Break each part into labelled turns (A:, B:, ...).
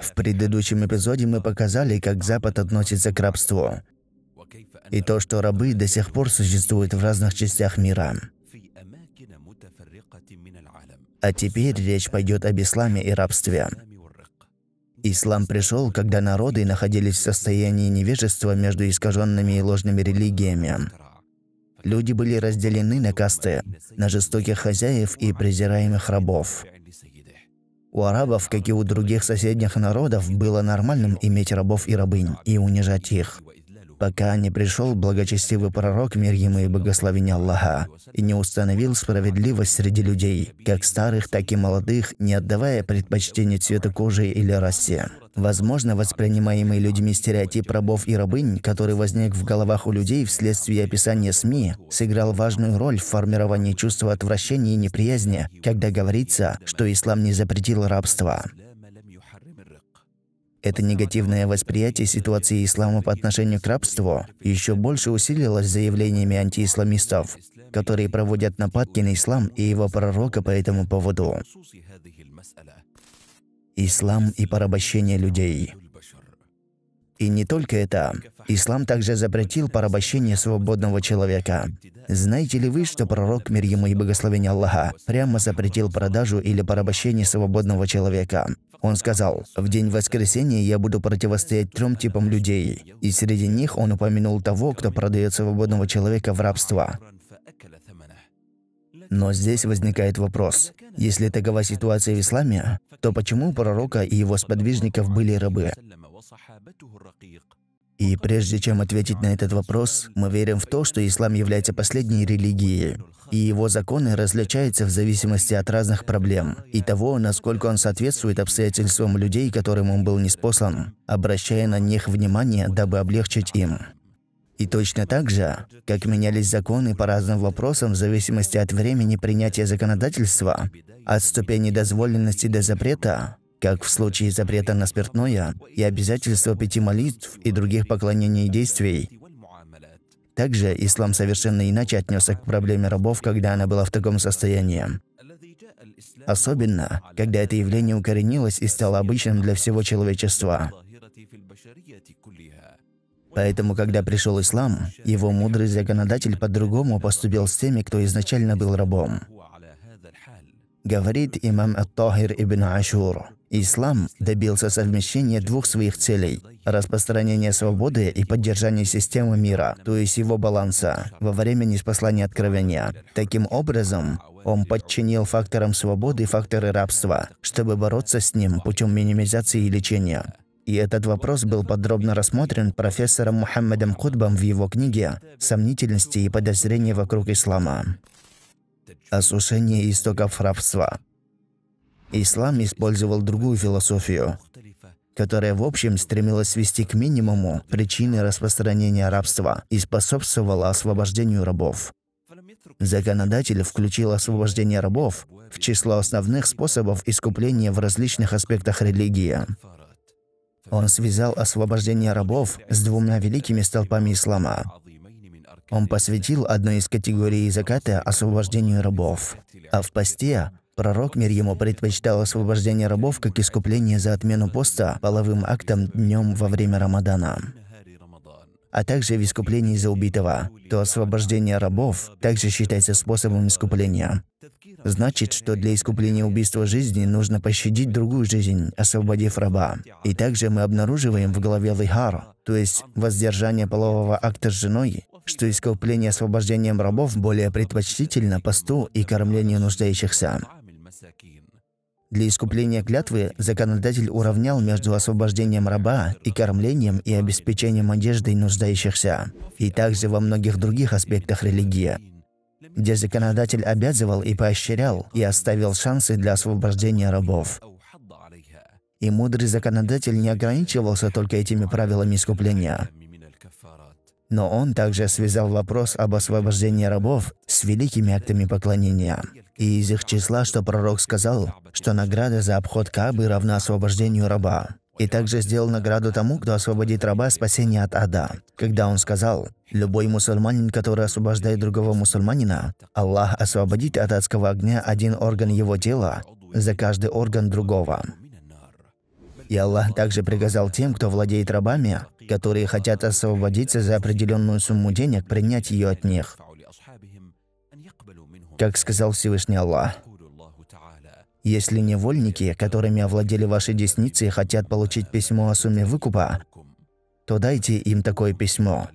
A: В предыдущем эпизоде мы показали, как Запад относится к рабству. И то, что рабы до сих пор существуют в разных частях мира. А теперь речь пойдет об исламе и рабстве. Ислам пришел, когда народы находились в состоянии невежества между искаженными и ложными религиями. Люди были разделены на касты, на жестоких хозяев и презираемых рабов. У арабов, как и у других соседних народов, было нормальным иметь рабов и рабынь и унижать их пока не пришел благочестивый пророк, мир ему и благословение Аллаха, и не установил справедливость среди людей, как старых, так и молодых, не отдавая предпочтение цвету кожи или расе. Возможно, воспринимаемый людьми стереотип рабов и рабынь, который возник в головах у людей вследствие описания СМИ, сыграл важную роль в формировании чувства отвращения и неприязни, когда говорится, что ислам не запретил рабство. Это негативное восприятие ситуации ислама по отношению к рабству еще больше усилилось заявлениями антиисламистов, которые проводят нападки на ислам и его пророка по этому поводу. Ислам и порабощение людей. И не только это. Ислам также запретил порабощение свободного человека. Знаете ли вы, что пророк, мир ему и благословение Аллаха, прямо запретил продажу или порабощение свободного человека? Он сказал, «В день воскресения я буду противостоять трем типам людей». И среди них он упомянул того, кто продает свободного человека в рабство. Но здесь возникает вопрос. Если такова ситуация в исламе, то почему у пророка и его сподвижников были рабы? И прежде чем ответить на этот вопрос, мы верим в то, что ислам является последней религией, и его законы различаются в зависимости от разных проблем и того, насколько он соответствует обстоятельствам людей, которым он был неспослан, обращая на них внимание, дабы облегчить им. И точно так же, как менялись законы по разным вопросам в зависимости от времени принятия законодательства, от ступени дозволенности до запрета, как в случае запрета на спиртное и обязательства пяти молитв и других поклонений и действий, также ислам совершенно иначе отнесся к проблеме рабов, когда она была в таком состоянии. Особенно, когда это явление укоренилось и стало обычным для всего человечества. Поэтому, когда пришел ислам, его мудрый законодатель по-другому поступил с теми, кто изначально был рабом. Говорит имам Ат-Тахир ибн Ашур, Ислам добился совмещения двух своих целей – распространения свободы и поддержания системы мира, то есть его баланса, во время неспослания откровения. Таким образом, он подчинил факторам свободы факторы рабства, чтобы бороться с ним путем минимизации и лечения. И этот вопрос был подробно рассмотрен профессором Мухаммедом Кутбом в его книге «Сомнительности и подозрения вокруг ислама». Осушение истоков рабства. Ислам использовал другую философию, которая в общем стремилась свести к минимуму причины распространения рабства и способствовала освобождению рабов. Законодатель включил освобождение рабов в число основных способов искупления в различных аспектах религии. Он связал освобождение рабов с двумя великими столпами ислама. Он посвятил одной из категорий заката освобождению рабов. А в посте пророк, мир ему, предпочитал освобождение рабов как искупление за отмену поста половым актом днем во время Рамадана а также в искуплении за убитого, то освобождение рабов также считается способом искупления значит, что для искупления убийства жизни нужно пощадить другую жизнь, освободив раба. И также мы обнаруживаем в голове Лихар, то есть воздержание полового акта с женой, что искупление освобождением рабов более предпочтительно посту и кормлению нуждающихся. Для искупления клятвы законодатель уравнял между освобождением раба и кормлением и обеспечением одеждой нуждающихся, и также во многих других аспектах религии где законодатель обязывал и поощрял и оставил шансы для освобождения рабов. И мудрый законодатель не ограничивался только этими правилами искупления. Но он также связал вопрос об освобождении рабов с великими актами поклонения. И из их числа, что пророк сказал, что награда за обход Кабы равна освобождению раба и также сделал награду тому, кто освободит раба от спасения от ада. Когда он сказал, «Любой мусульманин, который освобождает другого мусульманина, Аллах освободит от адского огня один орган его тела за каждый орган другого». И Аллах также приказал тем, кто владеет рабами, которые хотят освободиться за определенную сумму денег, принять ее от них. Как сказал Всевышний Аллах, если невольники, которыми овладели ваши десницы, хотят получить письмо о сумме выкупа, то дайте им такое письмо.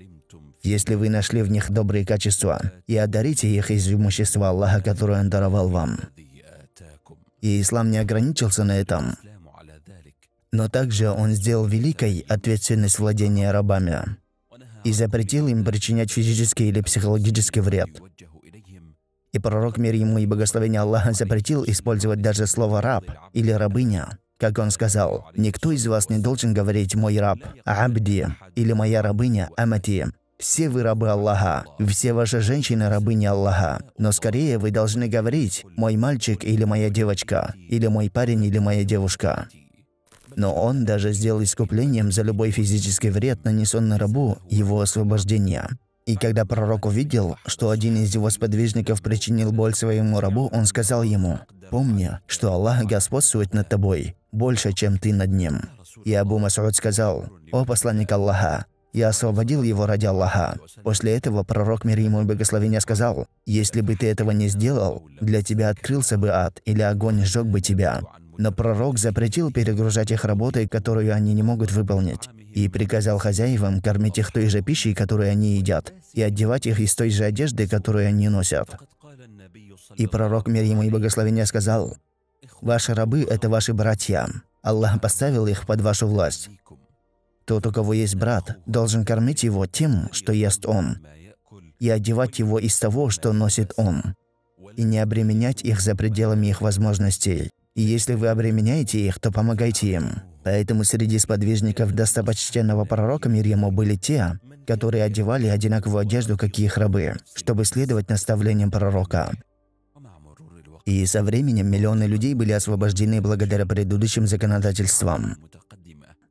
A: Если вы нашли в них добрые качества, и одарите их из имущества Аллаха, которое Он даровал вам. И ислам не ограничился на этом. Но также он сделал великой ответственность владения рабами и запретил им причинять физический или психологический вред и пророк, мир ему и благословение Аллаха, запретил использовать даже слово «раб» или «рабыня». Как он сказал, «Никто из вас не должен говорить «мой раб» «абди» или «моя рабыня» «амати». Все вы рабы Аллаха, все ваши женщины рабыни Аллаха. Но скорее вы должны говорить «мой мальчик» или «моя девочка», или «мой парень» или «моя девушка». Но он даже сделал искуплением за любой физический вред, нанесенный рабу, его освобождение. И когда пророк увидел, что один из его сподвижников причинил боль своему рабу, он сказал ему, «Помни, что Аллах господствует над тобой больше, чем ты над ним». И Абу Масуд сказал, «О посланник Аллаха, я освободил его ради Аллаха». После этого пророк, мир ему и благословение, сказал, «Если бы ты этого не сделал, для тебя открылся бы ад, или огонь сжег бы тебя». Но пророк запретил перегружать их работой, которую они не могут выполнить и приказал хозяевам кормить их той же пищей, которую они едят, и одевать их из той же одежды, которую они носят. И пророк, мир ему и благословение, сказал, «Ваши рабы – это ваши братья. Аллах поставил их под вашу власть. Тот, у кого есть брат, должен кормить его тем, что ест он, и одевать его из того, что носит он, и не обременять их за пределами их возможностей. И если вы обременяете их, то помогайте им. Поэтому среди сподвижников достопочтенного пророка мир ему были те, которые одевали одинаковую одежду, как и их рабы, чтобы следовать наставлениям пророка. И со временем миллионы людей были освобождены благодаря предыдущим законодательствам,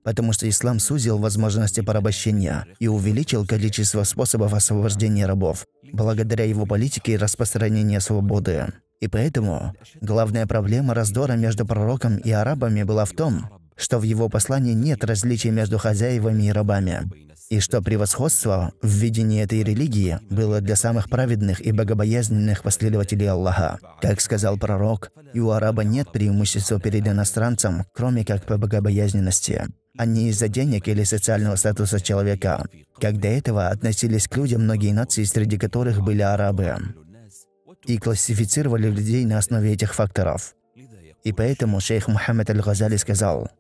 A: потому что ислам сузил возможности порабощения и увеличил количество способов освобождения рабов, благодаря его политике и распространению свободы. И поэтому главная проблема раздора между пророком и арабами была в том, что в его послании нет различий между хозяевами и рабами, и что превосходство в видении этой религии было для самых праведных и богобоязненных последователей Аллаха. Как сказал пророк, и у араба нет преимущества перед иностранцем, кроме как по богобоязненности а не из-за денег или социального статуса человека, как до этого относились к людям многие нации, среди которых были арабы, и классифицировали людей на основе этих факторов. И поэтому шейх Мухаммед Аль-Газали сказал –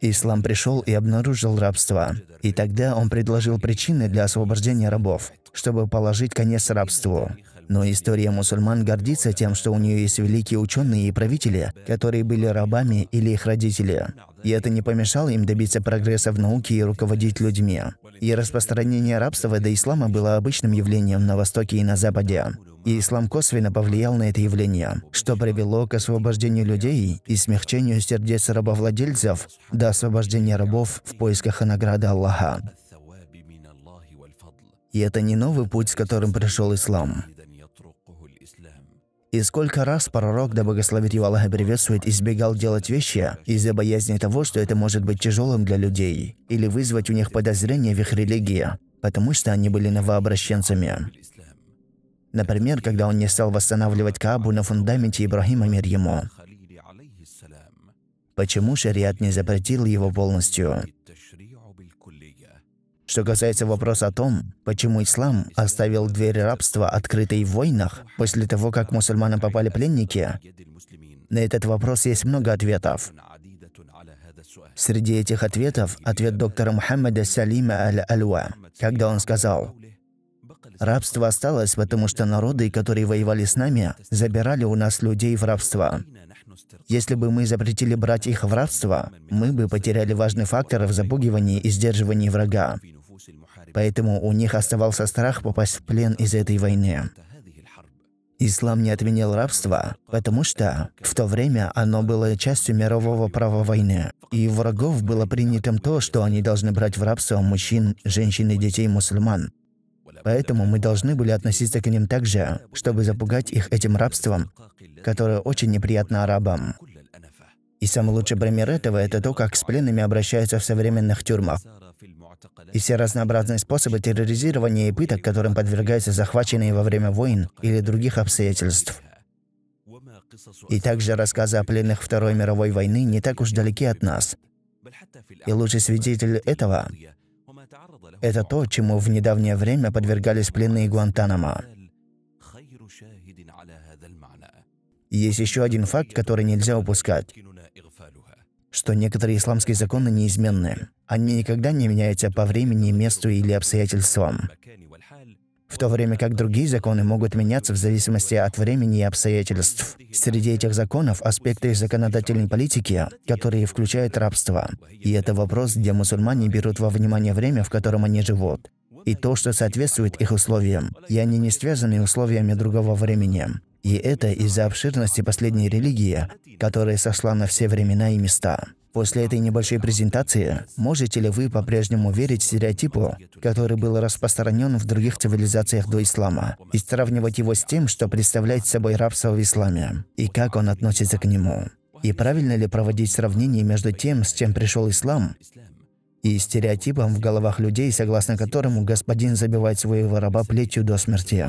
A: Ислам пришел и обнаружил рабство. И тогда он предложил причины для освобождения рабов, чтобы положить конец рабству. Но история мусульман гордится тем, что у нее есть великие ученые и правители, которые были рабами или их родители. И это не помешало им добиться прогресса в науке и руководить людьми. И распространение рабства до ислама было обычным явлением на Востоке и на Западе и ислам косвенно повлиял на это явление, что привело к освобождению людей и смягчению сердец рабовладельцев до освобождения рабов в поисках награды Аллаха. И это не новый путь, с которым пришел ислам. И сколько раз пророк, да благословит его Аллах и приветствует, избегал делать вещи из-за боязни того, что это может быть тяжелым для людей или вызвать у них подозрения в их религии, потому что они были новообращенцами. Например, когда он не стал восстанавливать Каабу на фундаменте Ибрахима мир ему. Почему шариат не запретил его полностью? Что касается вопроса о том, почему ислам оставил дверь рабства открытой в войнах после того, как мусульманам попали пленники, на этот вопрос есть много ответов. Среди этих ответов ответ доктора Мухаммада Салима Аль-Алуа, когда он сказал, Рабство осталось, потому что народы, которые воевали с нами, забирали у нас людей в рабство. Если бы мы запретили брать их в рабство, мы бы потеряли важный фактор в запугивании и сдерживании врага. Поэтому у них оставался страх попасть в плен из этой войны. Ислам не отменил рабство, потому что в то время оно было частью мирового права войны, и у врагов было принято то, что они должны брать в рабство мужчин, женщин и детей мусульман, Поэтому мы должны были относиться к ним так же, чтобы запугать их этим рабством, которое очень неприятно арабам. И самый лучший пример этого – это то, как с пленными обращаются в современных тюрьмах. И все разнообразные способы терроризирования и пыток, которым подвергаются захваченные во время войн или других обстоятельств. И также рассказы о пленных Второй мировой войны не так уж далеки от нас. И лучший свидетель этого это то, чему в недавнее время подвергались пленные Гуантанамо. Есть еще один факт, который нельзя упускать, что некоторые исламские законы неизменны. Они никогда не меняются по времени, месту или обстоятельствам в то время как другие законы могут меняться в зависимости от времени и обстоятельств. Среди этих законов аспекты законодательной политики, которые включают рабство. И это вопрос, где мусульмане берут во внимание время, в котором они живут, и то, что соответствует их условиям, и они не связаны условиями другого времени. И это из-за обширности последней религии, которая сошла на все времена и места. После этой небольшой презентации, можете ли вы по-прежнему верить стереотипу, который был распространен в других цивилизациях до ислама, и сравнивать его с тем, что представляет собой рабство в исламе, и как он относится к нему? И правильно ли проводить сравнение между тем, с чем пришел ислам, и стереотипом в головах людей, согласно которому господин забивает своего раба плетью до смерти?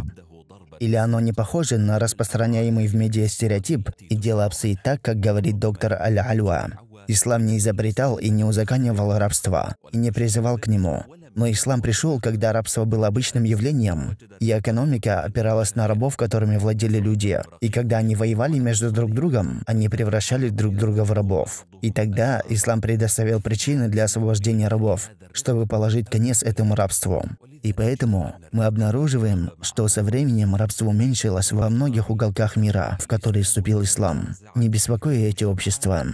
A: Или оно не похоже на распространяемый в медиа стереотип, и дело обстоит так, как говорит доктор Аль-Альва. Ислам не изобретал и не узаконивал рабство и не призывал к нему. Но ислам пришел, когда рабство было обычным явлением, и экономика опиралась на рабов, которыми владели люди. И когда они воевали между друг другом, они превращали друг друга в рабов. И тогда ислам предоставил причины для освобождения рабов, чтобы положить конец этому рабству. И поэтому мы обнаруживаем, что со временем рабство уменьшилось во многих уголках мира, в которые вступил ислам, не беспокоя эти общества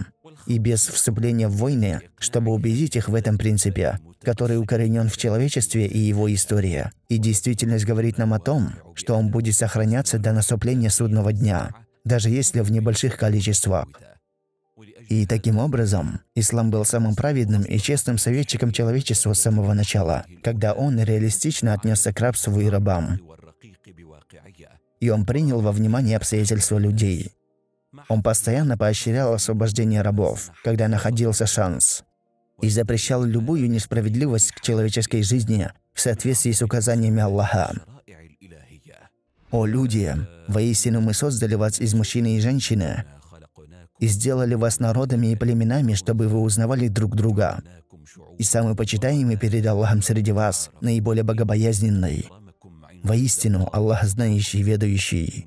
A: и без вступления в войны, чтобы убедить их в этом принципе, который укоренен в человечестве и его истории. И действительность говорит нам о том, что он будет сохраняться до наступления судного дня, даже если в небольших количествах. И таким образом, ислам был самым праведным и честным советчиком человечества с самого начала, когда он реалистично отнесся к рабству и рабам. И он принял во внимание обстоятельства людей. Он постоянно поощрял освобождение рабов, когда находился шанс, и запрещал любую несправедливость к человеческой жизни в соответствии с указаниями Аллаха. «О люди! Воистину мы создали вас из мужчины и женщины, и сделали вас народами и племенами, чтобы вы узнавали друг друга. И самый почитаемый перед Аллахом среди вас, наиболее богобоязненный. Воистину, Аллах знающий, ведающий».